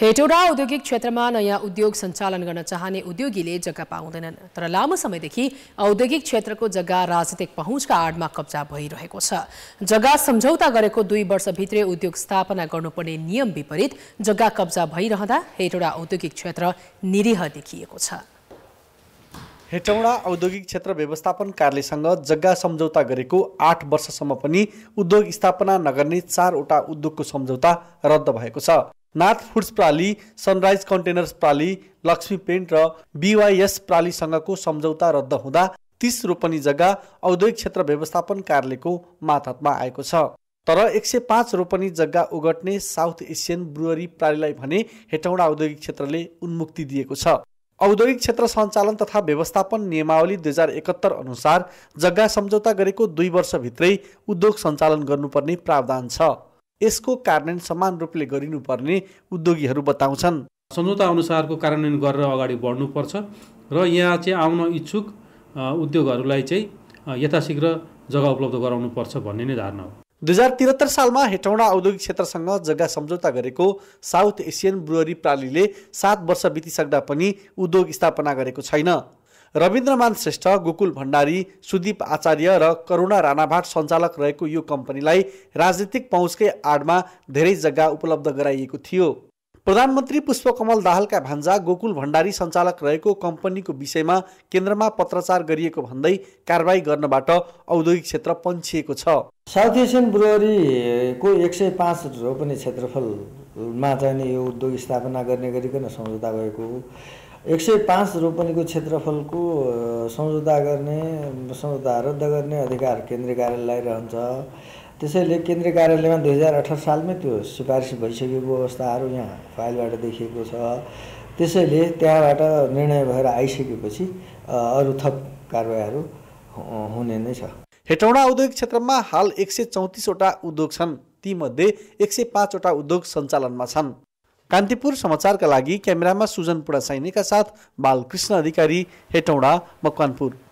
हेटौडा औद्योगिक क्षेत्रमा नयाँ उद्योग सञ्चालन गर्न चाहने उद्योगीले जग्गा पाउँदैनन् तर लामो समयदेखि औद्योगिक क्षेत्रको जग्गा राजनीतिक पहुँचका आडमा कब्जा भइरहेको छ जग्गा सम्झौता गरेको दुई वर्षभित्रै उद्योग स्थापना गर्नुपर्ने नियम विपरीत जग्गा कब्जा भइरहँदा हेटौडा औद्योगिक क्षेत्र निरीह देखिएको छ हेटौँडा औद्योगिक क्षेत्र व्यवस्थापन कार्यालयसँग जग्गा सम्झौता गरेको आठ वर्षसम्म पनि उद्योग स्थापना नगर्ने चारवटा उद्योगको सम्झौता रद्द भएको छ नाथ फुड्स प्राली सनराइज कन्टेनर्स प्राली लक्ष्मी पेन्ट र बिवाइएस प्रालीसँगको सम्झौता रद्द हुँदा तीस रोपनी जग्गा औद्योगिक क्षेत्र व्यवस्थापन कार्यालयको माथतमा आएको छ तर एक सय पाँच रोपनी जग्गा ओगट्ने साउथ एसियन ब्रुअरी प्रालीलाई भने हेटौँडा औद्योगिक क्षेत्रले उन्मुक्ति दिएको छ औद्योगिक क्षेत्र सञ्चालन तथा व्यवस्थापन नियमावली दुई हजार एकात्तर अनुसार जग्गा सम्झौता गरेको दुई वर्षभित्रै उद्योग सञ्चालन गर्नुपर्ने प्रावधान छ यसको कार्यान्वयन समान रूपले गरिनुपर्ने उद्योगीहरू बताउँछन् सम्झौता अनुसारको कार्यान्वयन गरेर अगाडि बढ्नुपर्छ र यहाँ चाहिँ आउन इच्छुक उद्योगहरूलाई चाहिँ यथाशीघ्र जग्गा उपलब्ध गराउनुपर्छ भन्ने नै धारणा हो दुई हजार त्रिहत्तर सालमा हेटौँडा औद्योगिक क्षेत्रसँग जग्गा सम्झौता गरेको साउथ एसियन ब्रुअरी प्रालीले सात वर्ष बितिसक्दा पनि उद्योग स्थापना गरेको छैन रविन्द्रमान श्रेष्ठ गोकुल भण्डारी सुदीप आचार्य र करुणा राणाभाट सञ्चालक रहेको यो कम्पनीलाई राजनीतिक पहुँचकै आडमा धेरै जग्गा उपलब्ध गराइएको थियो प्रधानमन्त्री पुष्पकमल दाहालका भान्जा गोकुल भण्डारी सञ्चालक रहेको कम्पनीको विषयमा केन्द्रमा पत्रचार गरिएको भन्दै कारवाही गर्नबाट औद्योगिक क्षेत्र पन्छिएको छ साउथ एसियन ब्रुवरीको एक सय पाँच रोपनी क्षेत्रफलमा चाहिँ यो उद्योग स्थापना गर्ने गरिकन सम्झौता भएको एक सय पाँच रोपनीको क्षेत्रफलको सम्झौता गर्ने सम्झौता रद्द गर्ने अधिकार केन्द्रीय कार्यालय रहन्छ त्यसैले केन्द्रीय कार्यालयमा दुई हजार अठार सालमै त्यो सिफारिस भइसकेको अवस्थाहरू यहाँ फाइलबाट देखिएको छ त्यसैले त्यहाँबाट निर्णय भएर आइसकेपछि अरू थप कारवाहीहरू हुने नै छ हेटौँडा औद्योगिक क्षेत्रमा हाल एक सय चौतिसवटा उद्योग छन् तीमध्ये एक सय पाँचवटा उद्योग सञ्चालनमा छन् कांतिपुर का लगी कैमेरा में सुजन साइनी का साथ बालकृष्ण अधिकारी हेटौड़ा मकवानपुर